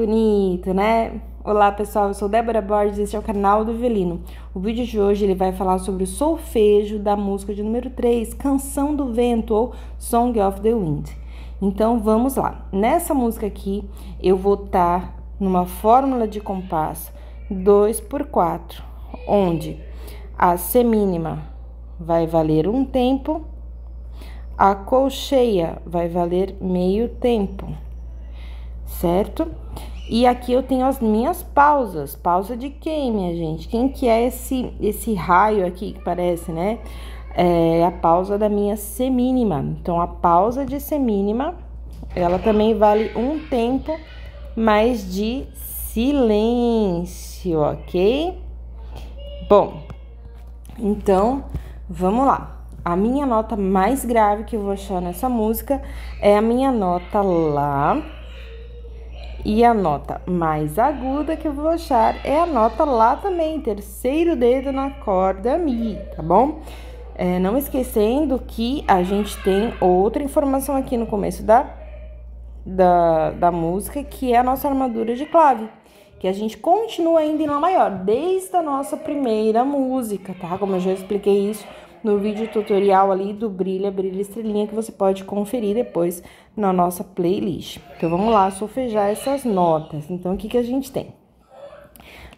bonito, né? Olá pessoal, eu sou Débora Borges e este é o canal do Violino. O vídeo de hoje ele vai falar sobre o solfejo da música de número 3, Canção do Vento ou Song of the Wind. Então vamos lá. Nessa música aqui eu vou estar numa fórmula de compasso 2 por 4, onde a semínima vai valer um tempo, a colcheia vai valer meio tempo, certo? E aqui eu tenho as minhas pausas. Pausa de quem, minha gente? Quem que é esse, esse raio aqui que parece, né? É a pausa da minha semínima. Então, a pausa de semínima, ela também vale um tempo mais de silêncio, ok? Bom, então, vamos lá. A minha nota mais grave que eu vou achar nessa música é a minha nota Lá e a nota mais aguda que eu vou achar é a nota lá também, terceiro dedo na corda Mi, tá bom? É, não esquecendo que a gente tem outra informação aqui no começo da, da, da música, que é a nossa armadura de clave, que a gente continua ainda em Lá maior, desde a nossa primeira música, tá? Como eu já expliquei isso no vídeo tutorial ali do Brilha, Brilha Estrelinha, que você pode conferir depois na nossa playlist. Então, vamos lá solfejar essas notas. Então, o que, que a gente tem?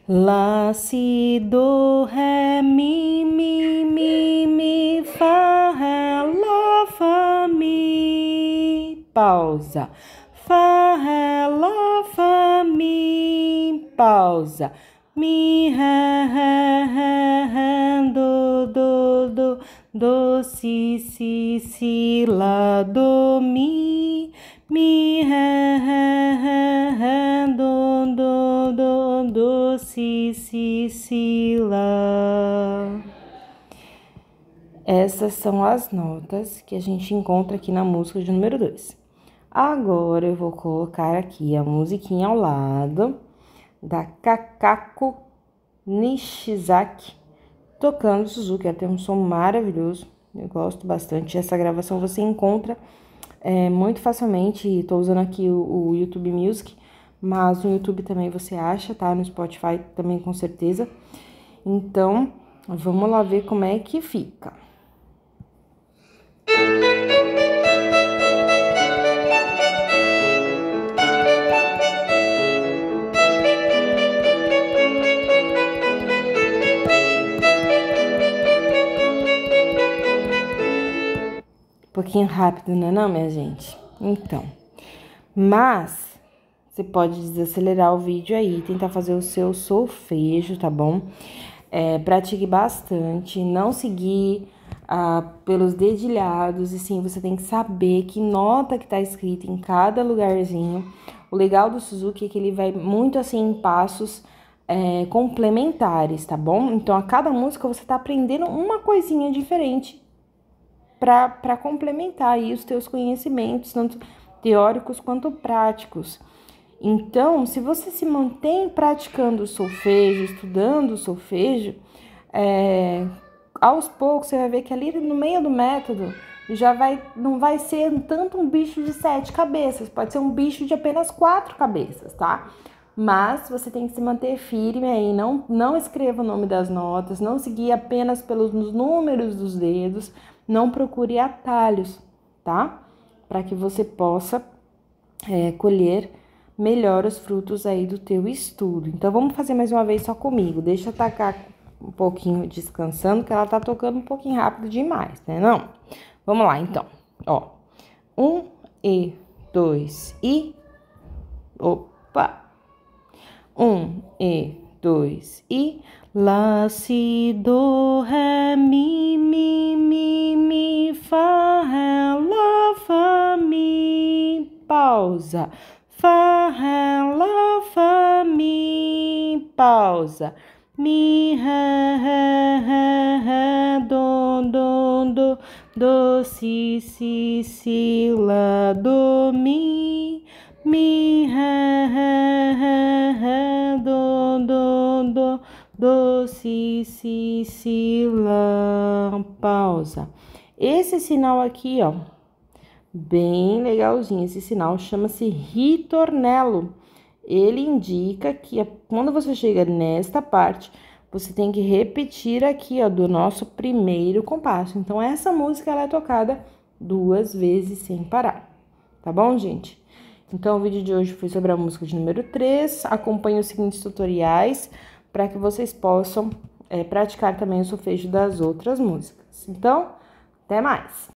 Lá, si, do, ré, mi, mi, mi, mi, fá, ré, lá, fá, mi. Pausa. Fá, ré, lá, fá, mi. Pausa mi ha ha ha ha do do do do si si si la do mi mi ha ha ha ha do do do do si si si la. Essas são as notas que a gente encontra aqui na música de número 2. Agora eu vou colocar aqui a musiquinha ao lado da Kakako Nishizaki tocando Suzuki. Ela tem um som maravilhoso, eu gosto bastante. Essa gravação você encontra é, muito facilmente. Estou usando aqui o, o YouTube Music, mas no YouTube também você acha, tá? No Spotify também com certeza. Então, vamos lá ver como é que fica. pouquinho rápido, não é não, minha gente? Então, mas você pode desacelerar o vídeo aí, tentar fazer o seu solfejo, tá bom? É, pratique bastante, não seguir ah, pelos dedilhados, e sim, você tem que saber que nota que tá escrita em cada lugarzinho. O legal do Suzuki é que ele vai muito assim em passos é, complementares, tá bom? Então, a cada música você tá aprendendo uma coisinha diferente para complementar aí os teus conhecimentos, tanto teóricos quanto práticos. Então, se você se mantém praticando o solfejo, estudando o solfejo, é, aos poucos você vai ver que ali no meio do método já vai não vai ser tanto um bicho de sete cabeças, pode ser um bicho de apenas quatro cabeças, tá? Mas você tem que se manter firme aí, não, não escreva o nome das notas, não seguir apenas pelos números dos dedos, não procure atalhos, tá? Para que você possa é, colher melhor os frutos aí do teu estudo. Então, vamos fazer mais uma vez só comigo. Deixa eu tacar um pouquinho descansando, que ela tá tocando um pouquinho rápido demais, né? Não? Vamos lá, então. Ó, um e dois e... Opa! Um e dois e... Lá, si, do, ré, mi, mi. pausa. fa ré, lá, fá, mi, pausa. Mi, ré, ré, ré, ré, do, do, do, do, si, si, si, la do, mi. Mi, ré, ré, ré, ré, do, do, do, do, si, si, si, la pausa. Esse sinal aqui, ó Bem legalzinho. Esse sinal chama-se ritornelo. Ele indica que é, quando você chega nesta parte, você tem que repetir aqui, ó, do nosso primeiro compasso. Então, essa música ela é tocada duas vezes sem parar. Tá bom, gente? Então, o vídeo de hoje foi sobre a música de número 3. Acompanhe os seguintes tutoriais para que vocês possam é, praticar também o solfejo das outras músicas. Então, até mais!